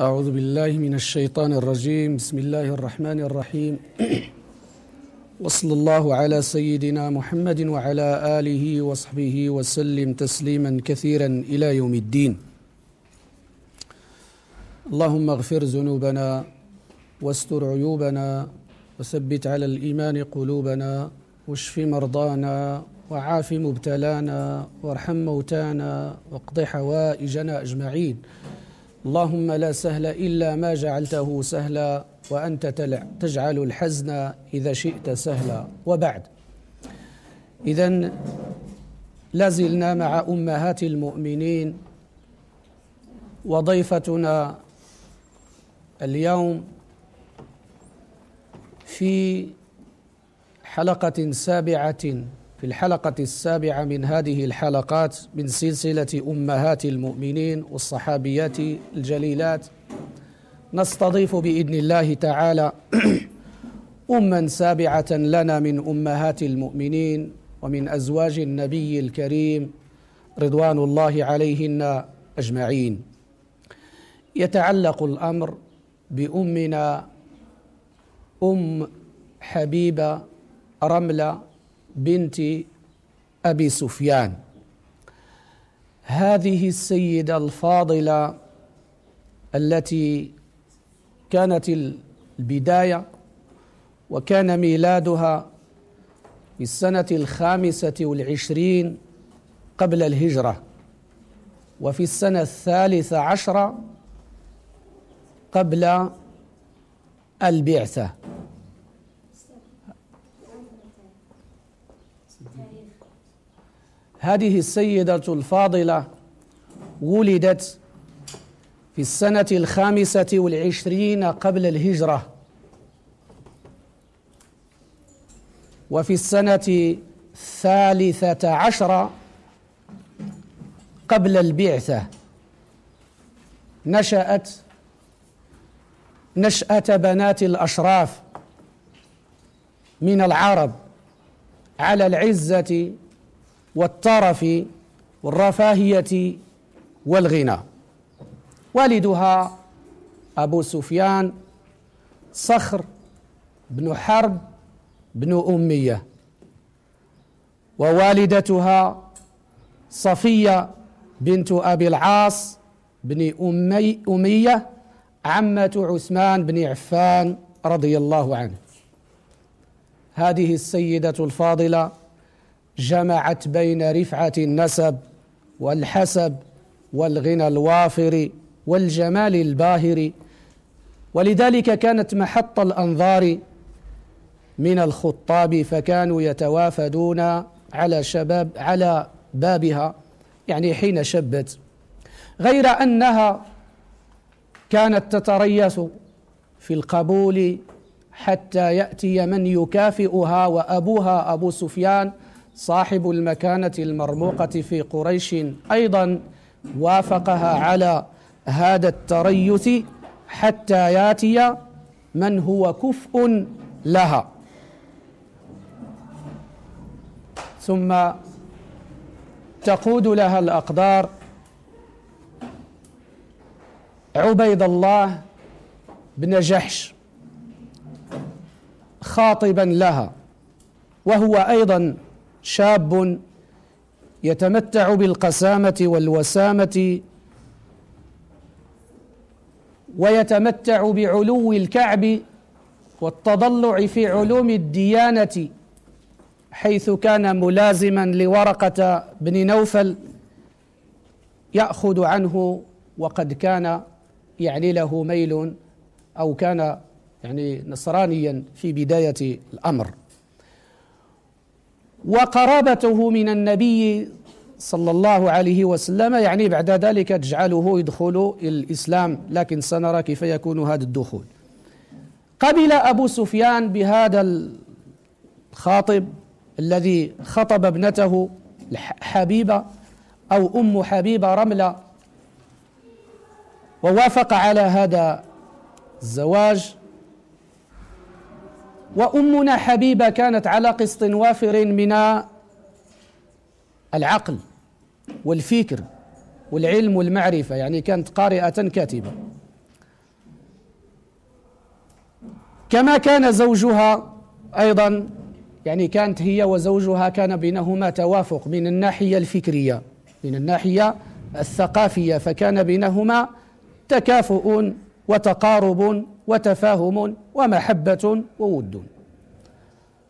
أعوذ بالله من الشيطان الرجيم بسم الله الرحمن الرحيم وصلى الله على سيدنا محمد وعلى آله وصحبه وسلم تسليما كثيرا إلى يوم الدين اللهم اغفر ذنوبنا واستر عيوبنا وثبت على الإيمان قلوبنا واشف مرضانا وعاف مبتلانا وارحم موتانا واقض حوائجنا أجمعين اللهم لا سهل الا ما جعلته سهلا وانت تجعل الحزن اذا شئت سهلا وبعد اذا لازلنا مع امهات المؤمنين وضيفتنا اليوم في حلقه سابعه في الحلقة السابعة من هذه الحلقات من سلسلة أمهات المؤمنين والصحابيات الجليلات نستضيف بإذن الله تعالى أما سابعة لنا من أمهات المؤمنين ومن أزواج النبي الكريم رضوان الله عليهن أجمعين يتعلق الأمر بأمنا أم حبيبة رملة بنت ابي سفيان هذه السيده الفاضله التي كانت البدايه وكان ميلادها في السنه الخامسه والعشرين قبل الهجره وفي السنه الثالثه عشره قبل البعثه هذه السيدة الفاضلة ولدت في السنة الخامسة والعشرين قبل الهجرة وفي السنة الثالثة عشرة قبل البعثة نشأت نشأة بنات الأشراف من العرب على العزة والطرف والرفاهية والغنى والدها أبو سفيان صخر بن حرب بن أمية ووالدتها صفية بنت أبي العاص بن أمي أمية عمة عثمان بن عفان رضي الله عنه هذه السيدة الفاضلة جمعت بين رفعة النسب والحسب والغنى الوافر والجمال الباهر ولذلك كانت محط الأنظار من الخطاب فكانوا يتوافدون على شباب على بابها يعني حين شبت غير أنها كانت تتريث في القبول حتى يأتي من يكافئها وأبوها أبو سفيان صاحب المكانه المرموقه في قريش ايضا وافقها على هذا التريث حتى ياتي من هو كفء لها ثم تقود لها الاقدار عبيد الله بن جحش خاطبا لها وهو ايضا شاب يتمتع بالقسامه والوسامه ويتمتع بعلو الكعب والتضلع في علوم الديانه حيث كان ملازما لورقه بن نوفل ياخذ عنه وقد كان يعني له ميل او كان يعني نصرانيا في بدايه الامر وقرابته من النبي صلى الله عليه وسلم يعني بعد ذلك تجعله يدخل الإسلام لكن سنرى كيف يكون هذا الدخول قبل أبو سفيان بهذا الخاطب الذي خطب ابنته حبيبة أو أم حبيبة رملة ووافق على هذا الزواج وأمنا حبيبة كانت على قسط وافر من العقل والفكر والعلم والمعرفة يعني كانت قارئة كاتبة كما كان زوجها أيضا يعني كانت هي وزوجها كان بينهما توافق من الناحية الفكرية من الناحية الثقافية فكان بينهما تكافؤ وتقارب وتفاهم ومحبة وود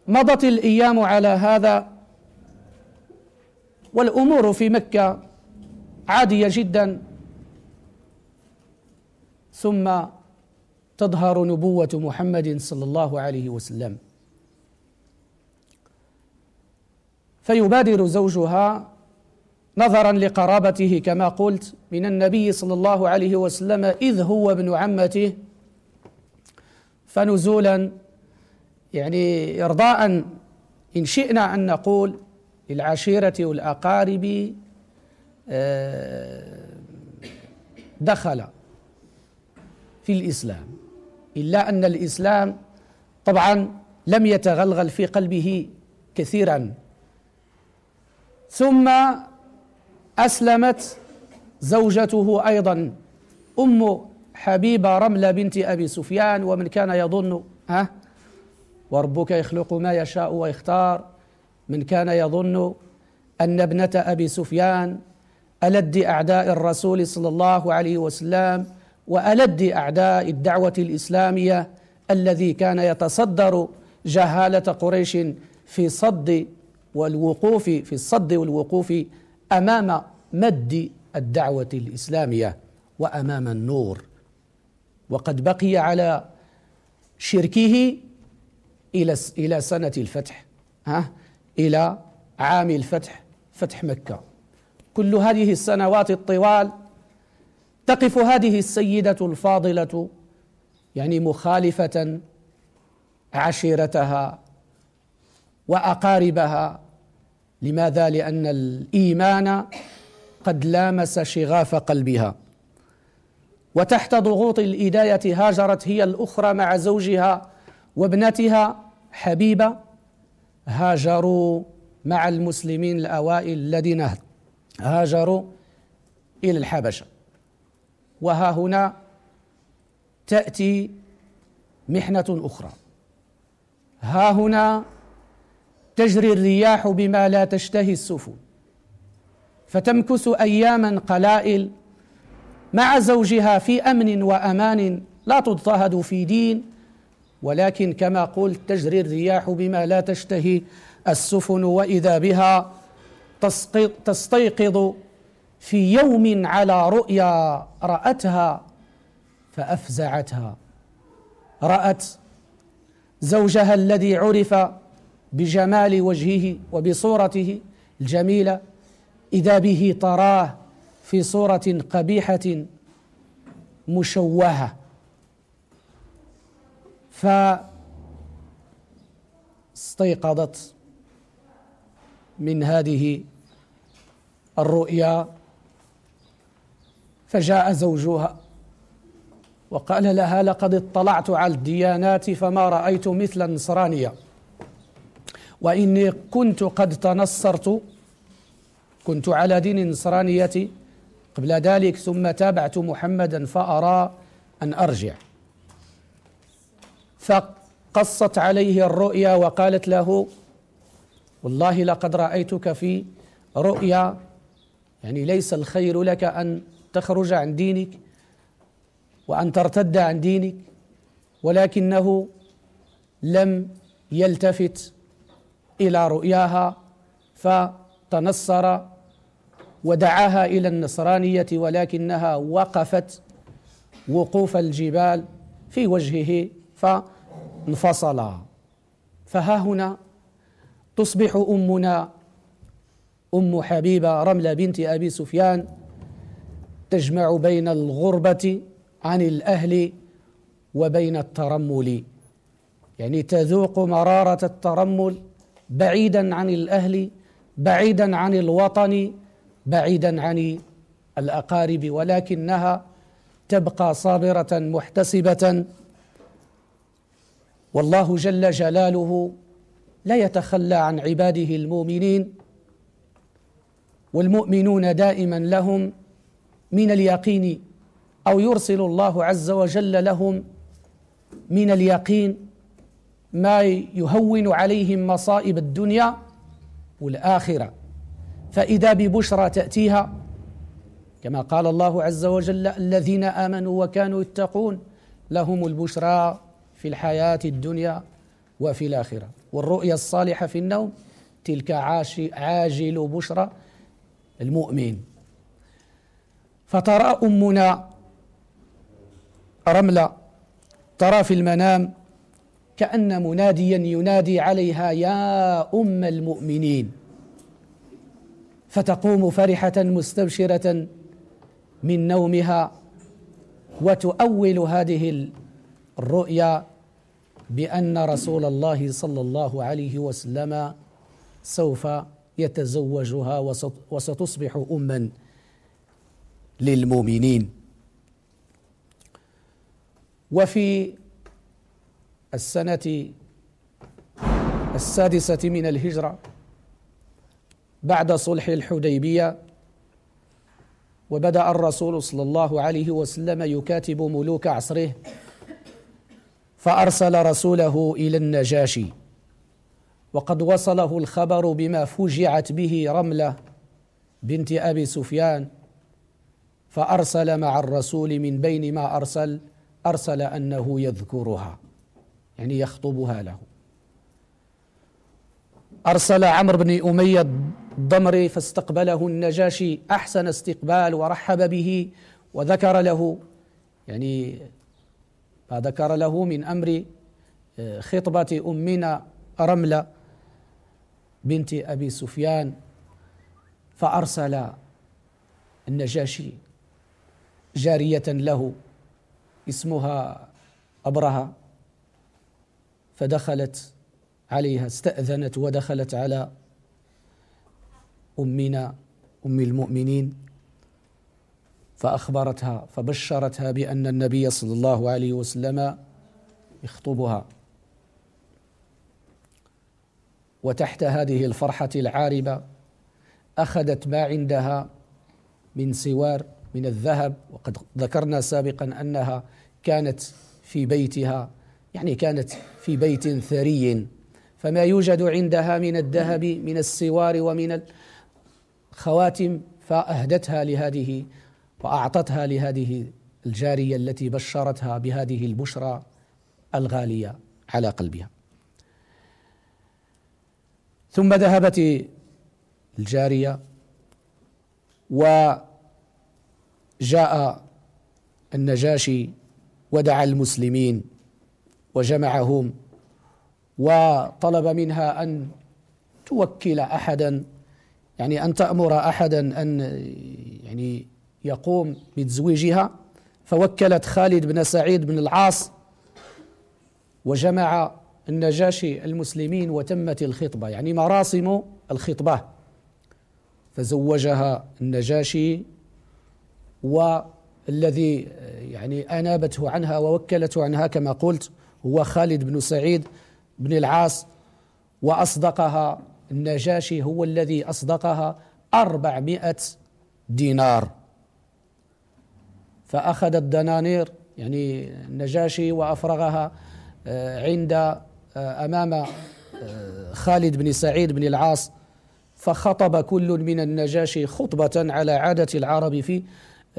مضت الأيام على هذا والأمور في مكة عادية جدا ثم تظهر نبوة محمد صلى الله عليه وسلم فيبادر زوجها نظرا لقرابته كما قلت من النبي صلى الله عليه وسلم إذ هو ابن عمته فنزولا يعني إرضاء إن شئنا أن نقول للعشيرة والأقارب آه، دخل في الإسلام إلا أن الإسلام طبعا لم يتغلغل في قلبه كثيرا ثم أسلمت زوجته أيضا أم حبيب رملة بنت أبي سفيان ومن كان يظن ها وربك يخلق ما يشاء ويختار من كان يظن أن ابنة أبي سفيان ألد أعداء الرسول صلى الله عليه وسلم وألد أعداء الدعوة الإسلامية الذي كان يتصدر جهالة قريش في صد والوقوف في الصد والوقوف أمام مد الدعوة الإسلامية وأمام النور وقد بقي على شركه إلى إلى سنة الفتح ها إلى عام الفتح فتح مكة كل هذه السنوات الطوال تقف هذه السيدة الفاضلة يعني مخالفة عشيرتها وأقاربها لماذا؟ لأن الإيمان قد لامس شغاف قلبها وتحت ضغوط الإداية هاجرت هي الأخرى مع زوجها وابنتها حبيبة هاجروا مع المسلمين الأوائل الذين هاجروا إلى الحبشة وها هنا تأتي محنة أخرى ها هنا تجري الرياح بما لا تشتهي السفن فتمكث أياما قلائل مع زوجها في امن وامان لا تضطهد في دين ولكن كما قلت تجري الرياح بما لا تشتهي السفن واذا بها تسقط تستيقظ في يوم على رؤيا راتها فافزعتها رات زوجها الذي عرف بجمال وجهه وبصورته الجميله اذا به تراه في صورة قبيحة مشوهة فاستيقظت من هذه الرؤيا فجاء زوجها وقال لها لقد اطلعت على الديانات فما رايت مثل النصرانيه واني كنت قد تنصرت كنت على دين النصرانيه قبل ذلك ثم تابعت محمدا فأرى أن أرجع فقصت عليه الرؤيا وقالت له والله لقد رأيتك في رؤيا يعني ليس الخير لك أن تخرج عن دينك وأن ترتد عن دينك ولكنه لم يلتفت إلى رؤياها فتنصر ودعاها الى النصرانيه ولكنها وقفت وقوف الجبال في وجهه فانفصلا فها هنا تصبح امنا ام حبيبه رمله بنت ابي سفيان تجمع بين الغربه عن الاهل وبين الترمل يعني تذوق مراره الترمل بعيدا عن الاهل بعيدا عن الوطن بعيدا عن الاقارب ولكنها تبقى صابره محتسبه والله جل جلاله لا يتخلى عن عباده المؤمنين والمؤمنون دائما لهم من اليقين او يرسل الله عز وجل لهم من اليقين ما يهون عليهم مصائب الدنيا والاخره فإذا ببشرى تأتيها كما قال الله عز وجل الذين آمنوا وكانوا يتقون لهم البشرى في الحياة الدنيا وفي الآخرة والرؤيا الصالحة في النوم تلك عاجل بشرى المؤمن فترى أمنا رملة ترى في المنام كأن مناديا ينادي عليها يا أم المؤمنين فتقوم فرحه مستبشره من نومها وتؤول هذه الرؤيا بان رسول الله صلى الله عليه وسلم سوف يتزوجها وستصبح اما للمؤمنين وفي السنه السادسه من الهجره بعد صلح الحديبيه وبدا الرسول صلى الله عليه وسلم يكاتب ملوك عصره فارسل رسوله الى النجاشي وقد وصله الخبر بما فوجعت به رمله بنت ابي سفيان فارسل مع الرسول من بين ما ارسل ارسل انه يذكرها يعني يخطبها له أرسل عمرو بن أمية الضمري فاستقبله النجاشي أحسن استقبال ورحب به وذكر له يعني ما ذكر له من أمر آه، خطبة أمنا رملة بنت أبي سفيان فأرسل النجاشي جارية له اسمها أبرهة فدخلت عليها استأذنت ودخلت على أمنا أم المؤمنين فأخبرتها فبشرتها بأن النبي صلى الله عليه وسلم يخطبها وتحت هذه الفرحة العاربة أخذت ما عندها من سوار من الذهب وقد ذكرنا سابقا أنها كانت في بيتها يعني كانت في بيت ثري فما يوجد عندها من الذهب من السوار ومن الخواتم فأهدتها لهذه وأعطتها لهذه الجارية التي بشرتها بهذه البشرى الغالية على قلبها ثم ذهبت الجارية وجاء النجاشي ودعا المسلمين وجمعهم وطلب منها ان توكل احدا يعني ان تامر احدا ان يعني يقوم بتزويجها فوكلت خالد بن سعيد بن العاص وجمع النجاشي المسلمين وتمت الخطبه يعني مراسم الخطبه فزوجها النجاشي والذي يعني انابته عنها ووكلته عنها كما قلت هو خالد بن سعيد بن العاص وأصدقها النجاشي هو الذي أصدقها أربعمائة دينار فأخذ الدنانير يعني النجاشي وأفرغها آه، عند آه، أمام آه، خالد بن سعيد بن العاص فخطب كل من النجاشي خطبة على عادة العرب في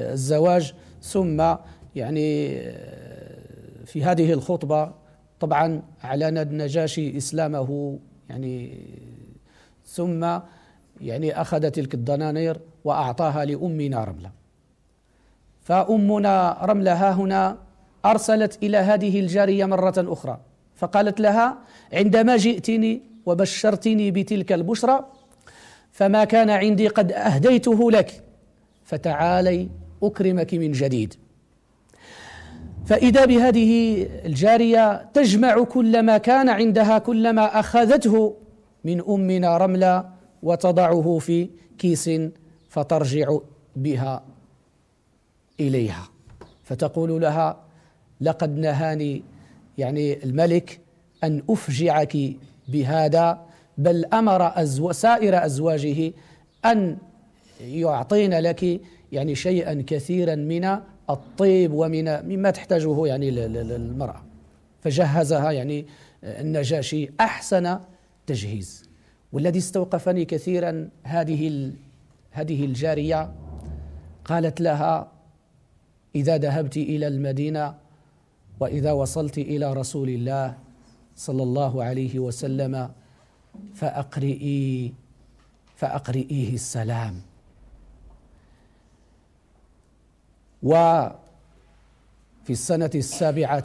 الزواج ثم يعني في هذه الخطبة طبعا أعلن النجاشي إسلامه يعني ثم يعني أخذ تلك الدنانير وأعطاها لأمنا رملة فأمنا رملة ها هنا أرسلت إلى هذه الجارية مرة أخرى فقالت لها عندما جئتني وبشرتني بتلك البشرى فما كان عندي قد أهديته لك فتعالي أكرمك من جديد فإذا بهذه الجارية تجمع كل ما كان عندها كل ما أخذته من أمنا رملا وتضعه في كيس فترجع بها إليها فتقول لها لقد نهاني يعني الملك أن أفجعك بهذا بل أمر أزو سائر أزواجه أن يعطين لك يعني شيئا كثيرا من الطيب ومن مما تحتاجه يعني المرأة فجهزها يعني آه، النجاشي أحسن تجهيز والذي استوقفني كثيرا هذه هذه الجارية قالت لها إذا ذهبت إلى المدينة وإذا وصلت إلى رسول الله صلى الله عليه وسلم فأقرئي فأقرئيه السلام وفي السنة السابعة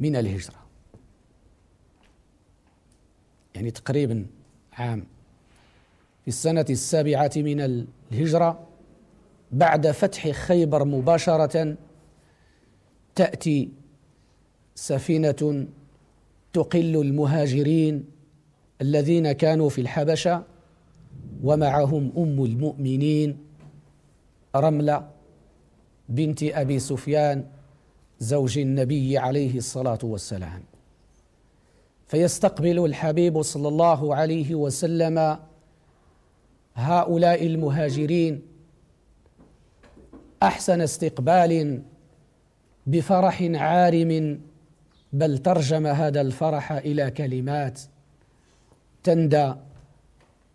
من الهجرة يعني تقريبا عام في السنة السابعة من الهجرة بعد فتح خيبر مباشرة تأتي سفينة تقل المهاجرين الذين كانوا في الحبشة ومعهم أم المؤمنين رملة بنت ابي سفيان زوج النبي عليه الصلاه والسلام فيستقبل الحبيب صلى الله عليه وسلم هؤلاء المهاجرين احسن استقبال بفرح عارم بل ترجم هذا الفرح الى كلمات تندى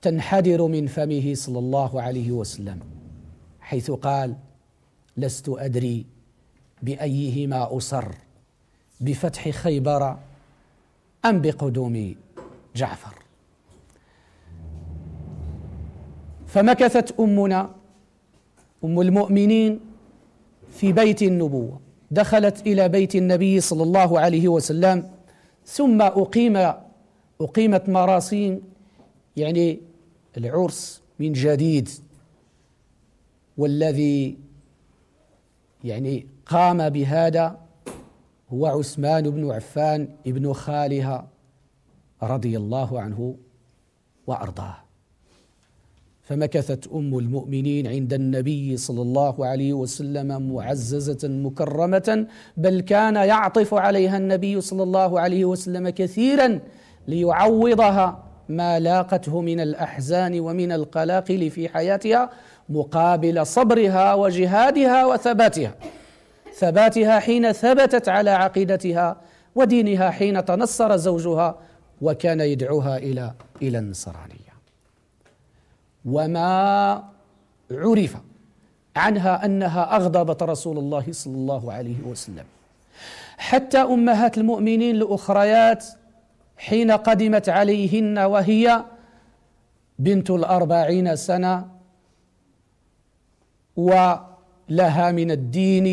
تنحدر من فمه صلى الله عليه وسلم حيث قال لست أدري بأيهما أصر بفتح خيبر أم بقدوم جعفر فمكثت أمنا أم المؤمنين في بيت النبوة دخلت إلى بيت النبي صلى الله عليه وسلم ثم أقيم أقيمت مراسيم يعني العرس من جديد والذي يعني قام بهذا هو عثمان بن عفان ابن خالها رضي الله عنه وارضاه فمكثت ام المؤمنين عند النبي صلى الله عليه وسلم معززه مكرمه بل كان يعطف عليها النبي صلى الله عليه وسلم كثيرا ليعوضها ما لاقته من الاحزان ومن القلاقل في حياتها مقابل صبرها وجهادها وثباتها ثباتها حين ثبتت على عقيدتها ودينها حين تنصر زوجها وكان يدعوها الى الى النصرانيه وما عرف عنها انها اغضبت رسول الله صلى الله عليه وسلم حتى امهات المؤمنين الاخريات حين قدمت عليهن وهي بنت الاربعين سنه ولها من الدين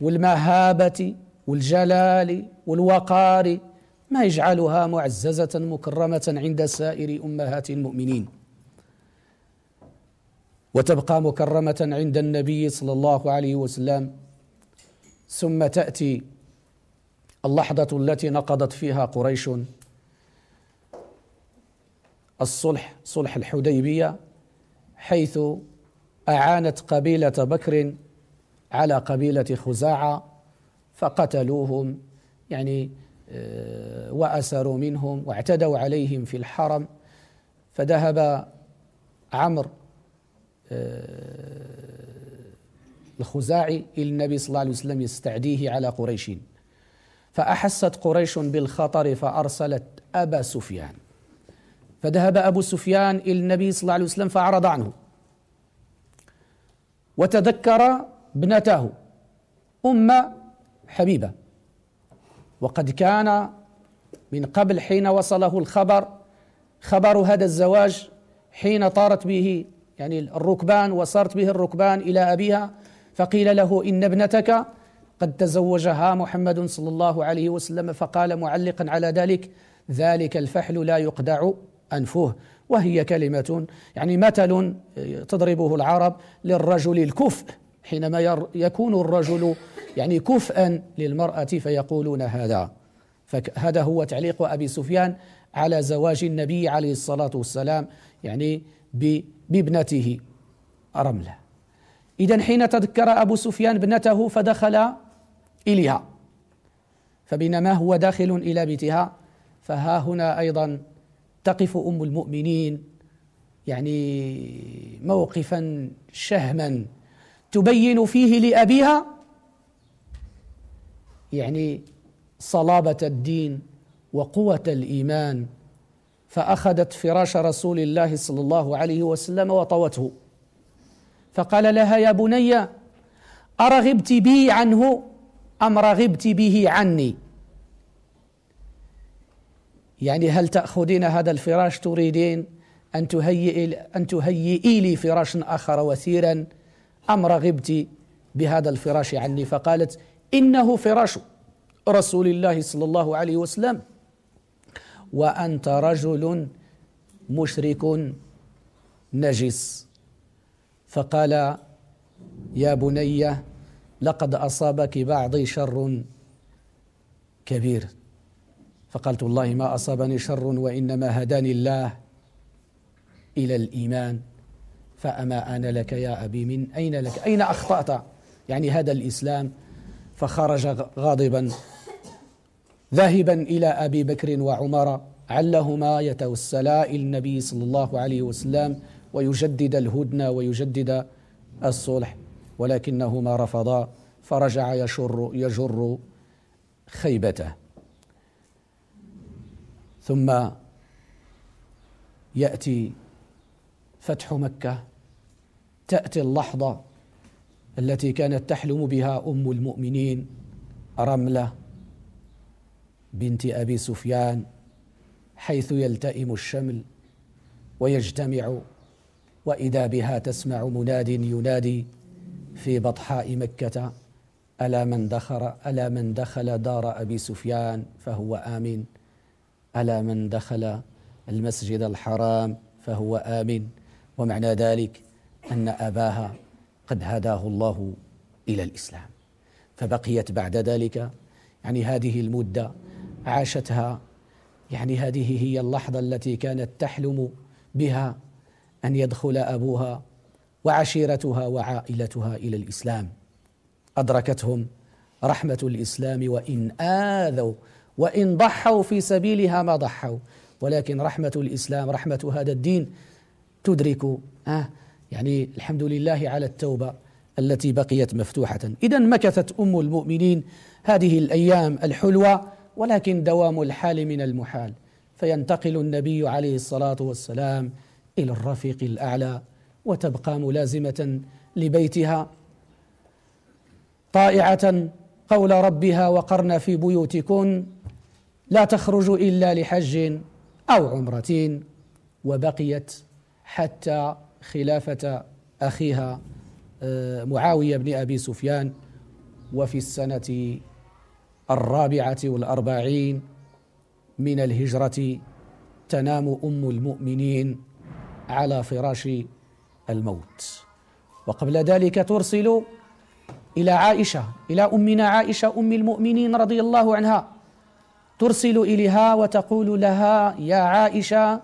والمهابة والجلال والوقار ما يجعلها معززة مكرمة عند سائر أمهات المؤمنين وتبقى مكرمة عند النبي صلى الله عليه وسلم ثم تأتي اللحظة التي نقضت فيها قريش الصلح صلح الحديبية حيث أعانت قبيلة بكر على قبيلة خزاعة فقتلوهم يعني آه، وأسروا منهم واعتدوا عليهم في الحرم فذهب عمرو آه، الخزاعي إلى النبي صلى الله عليه وسلم يستعديه على قريش فأحست قريش بالخطر فأرسلت أبا سفيان فذهب أبو سفيان إلى النبي صلى الله عليه وسلم فأعرض عنه وتذكر ابنته ام حبيبه وقد كان من قبل حين وصله الخبر خبر هذا الزواج حين طارت به يعني الركبان وصارت به الركبان الى ابيها فقيل له ان ابنتك قد تزوجها محمد صلى الله عليه وسلم فقال معلقا على ذلك ذلك الفحل لا يقدع انفه وهي كلمة يعني مثل تضربه العرب للرجل الكفء حينما يكون الرجل يعني كفءا للمرأة فيقولون هذا فهذا هو تعليق أبي سفيان على زواج النبي عليه الصلاة والسلام يعني بابنته رملة إذا حين تذكر أبو سفيان ابنته فدخل إليها فبينما هو داخل إلى بيتها فها هنا أيضا تقف ام المؤمنين يعني موقفا شهما تبين فيه لابيها يعني صلابه الدين وقوه الايمان فاخذت فراش رسول الله صلى الله عليه وسلم وطوته فقال لها يا بني ارغبت بي عنه ام رغبت به عني يعني هل تأخذين هذا الفراش تريدين أن تهيئي أن تهيئي لي فراشا آخر وثيرا أم رغبت بهذا الفراش عني فقالت إنه فراش رسول الله صلى الله عليه وسلم وأنت رجل مشرك نجس فقال يا بني لقد أصابك بعضي شر كبير فقالت والله ما أصابني شر وإنما هداني الله إلى الإيمان فأما أنا لك يا أبي من أين لك أين أخطأت يعني هذا الإسلام فخرج غاضبا ذاهبا إلى أبي بكر وعمر علهما يتوسلا إلى النبي صلى الله عليه وسلم ويجدد الهدنة ويجدد الصلح ولكنهما رفضا فرجع يشر يجر خيبته ثم ياتي فتح مكه تاتي اللحظه التي كانت تحلم بها ام المؤمنين رمله بنت ابي سفيان حيث يلتئم الشمل ويجتمع واذا بها تسمع مناد ينادي في بطحاء مكه الا من دخل الا من دخل دار ابي سفيان فهو امن على من دخل المسجد الحرام فهو آمن ومعنى ذلك أن أباها قد هداه الله إلى الإسلام فبقيت بعد ذلك يعني هذه المدة عاشتها يعني هذه هي اللحظة التي كانت تحلم بها أن يدخل أبوها وعشيرتها وعائلتها إلى الإسلام أدركتهم رحمة الإسلام وإن آذوا وان ضحوا في سبيلها ما ضحوا ولكن رحمه الاسلام رحمه هذا الدين تدرك آه يعني الحمد لله على التوبه التي بقيت مفتوحه اذا مكثت ام المؤمنين هذه الايام الحلوه ولكن دوام الحال من المحال فينتقل النبي عليه الصلاه والسلام الى الرفيق الاعلى وتبقى ملازمه لبيتها طائعه قول ربها وقرن في بيوتكن لا تخرج إلا لحج أو عمرة وبقيت حتى خلافة أخيها آه، معاوية بن أبي سفيان وفي السنة الرابعة والأربعين من الهجرة تنام أم المؤمنين على فراش الموت وقبل ذلك ترسل إلى عائشة إلى أمنا عائشة أم المؤمنين رضي الله عنها ترسل إليها وتقول لها يا عائشة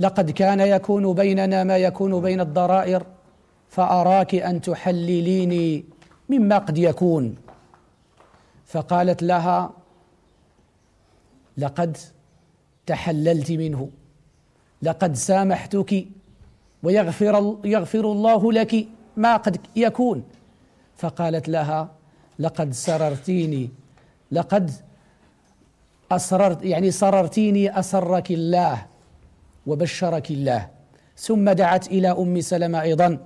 لقد كان يكون بيننا ما يكون بين الضرائر فأراك أن تحلليني مما قد يكون فقالت لها لقد تحللت منه لقد سامحتك ويغفر يغفر الله لك ما قد يكون فقالت لها لقد سررتيني لقد أسررت يعني سررتيني أسرك الله وبشرك الله ثم دعت إلى أم سلمة أيضا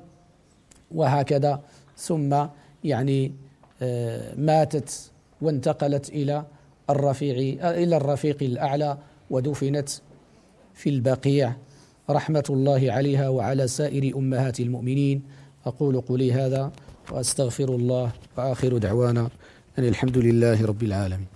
وهكذا ثم يعني آه، ماتت وانتقلت إلى الرفيع إلى الرفيق الأعلى ودفنت في البقيع رحمة الله عليها وعلى سائر أمهات المؤمنين أقول قولي هذا وأستغفر الله وآخر دعوانا أن الحمد لله رب العالمين